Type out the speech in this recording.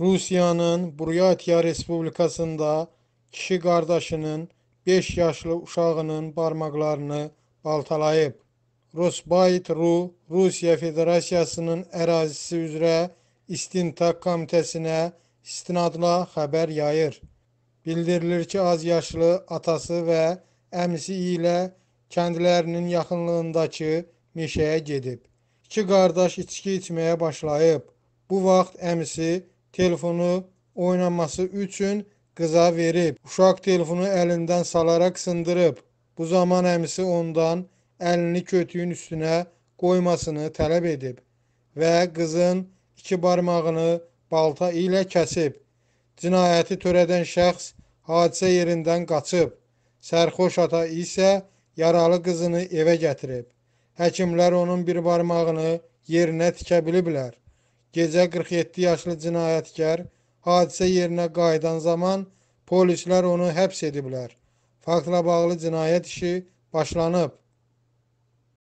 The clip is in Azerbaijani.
Rusiyanın Buryatiya Respublikasında kişi qardaşının 5 yaşlı uşağının barmaqlarını baltalayıb. Rosbayt Ru Rusiya Federasiyasının ərazisi üzrə İstintaq Komitəsinə istinadla xəbər yayır. Bildirilir ki, az yaşlı atası və əmisi ilə kəndlərinin yaxınlığındakı meşəyə gedib. İki qardaş içki içməyə başlayıb. Bu vaxt əmisi telefonu oynaması üçün qıza verib. Uşaq telefonu əlindən salaraq sındırıb. Bu zaman əmisi ondan əlini kötüyün üstünə qoymasını tələb edib və qızın iki barmağını balta ilə kəsib. Cinayəti törədən şəxs hadisə yerindən qaçıb. Sərxoş ata isə yaralı qızını evə gətirib. Həkimlər onun bir barmağını yerinə tikə biliblər. Gecə 47 yaşlı cinayətkar hadisə yerinə qayıdan zaman polislər onu həbs ediblər. Faktla bağlı cinayət işi başlanıb.